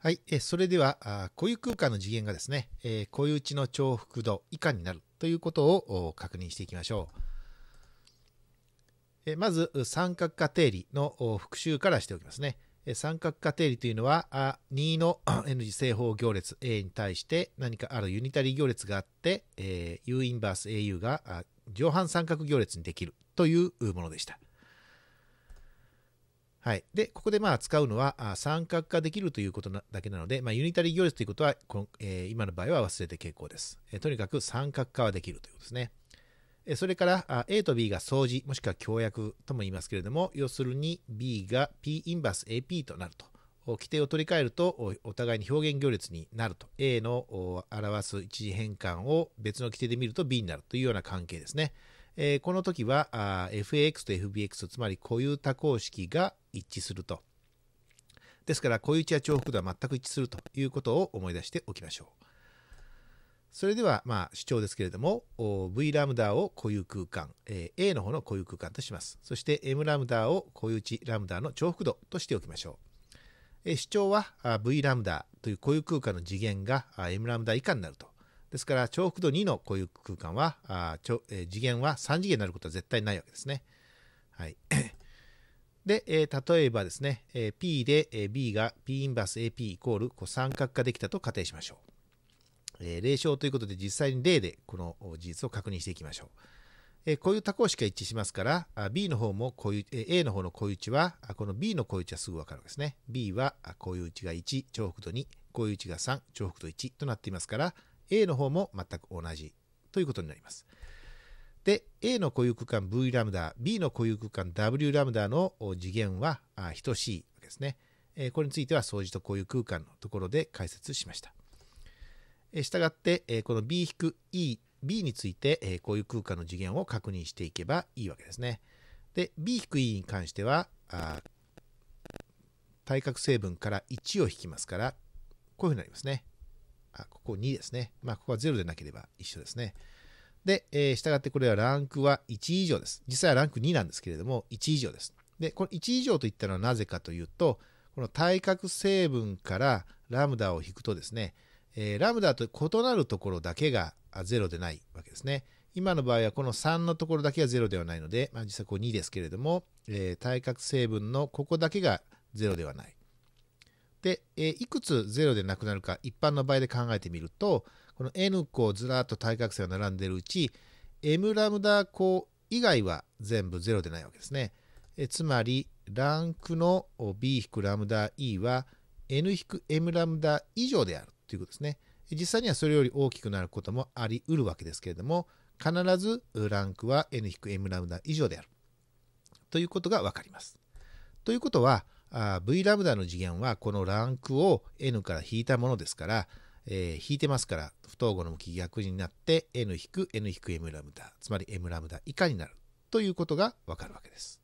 はい、えそれでは、固有空間の次元がですね、えー、固有値の重複度以下になるということを確認していきましょう。えまず、三角化定理の復習からしておきますね。三角化定理というのは、あ2の N 次正方行列 A に対して何かあるユニタリー行列があって、えー、U インバース AU が上半三角行列にできるというものでした。はい。で、ここでまあ使うのは、あ三角化できるということなだけなので、まあ、ユニタリー行列ということはこの、えー、今の場合は忘れて結構です、えー、とにかく三角化はできるということですね。えー、それから、あ A と B が相似、もしくは協約とも言いますけれども、要するに B が P インバース AP となると。規定を取り替えるとお互いに表現行列になると A の表す一次変換を別の規定で見ると B になるというような関係ですね。えー、この時はあ FAX と FBX、つまり固有多項式が一致すると。ですから、固有値や重複度は全く一致するということを思い出しておきましょう。それでは、まあ、主張ですけれども、V ラムダを固有空間、えー、A の方の固有空間とします。そして M ラムダを固有値ラムダの重複度としておきましょう。え主張は V ラムダという固有空間の次元が M ラムダ以下になると。ですから重複度2のこういう空間はあちょ、えー、次元は3次元になることは絶対ないわけですね。はい、で、えー、例えばですね、えー、P で、えー、B が P インバース AP イコール三角化できたと仮定しましょう。えー、例証ということで実際に例でこの事実を確認していきましょう。えこういう多項式が一致しますから、B の方もこういう、A の方の固有値は、この B の固有値はすぐわかるわけですね。B は固有値が1、重複度2、固有値が3、重複度1となっていますから、A の方も全く同じということになります。で、A の固有空間 V ラムダ、B の固有空間 W ラムダの次元は等しいわけですね。これについては掃除と固有空間のところで解説しました。したがって、この B-E、B について固有空間の次元を確認していけばいいわけですね。で、B-E に関しては、対角成分から1を引きますから、こういうふうになりますね。ここ2ですね。まあ、ここは0でなければ一緒ですね。で、えー、従ってこれはランクは1以上です。実際はランク2なんですけれども、1以上です。で、この1以上といったのはなぜかというと、この対角成分からラムダを引くとですね、えー、ラムダと異なるところだけが0でないわけですね。今の場合はこの3のところだけが0ではないので、まあ、実際こう2ですけれども、えー、対角成分のここだけが0ではない。で、えいくつ0でなくなるか一般の場合で考えてみるとこの N 個ずらっと対角線が並んでいるうち M ラムダ項以外は全部0でないわけですね。えつまりランクの B ラムダ E は N-M ラムダ以上であるということですね。実際にはそれより大きくなることもあり得るわけですけれども必ずランクは N-M ラムダ以上であるということがわかります。ということは V ラムダの次元はこのランクを N から引いたものですから、えー、引いてますから、不等号の向き逆になって N-N-M ラムダ、つまり M ラムダ以下になるということがわかるわけです。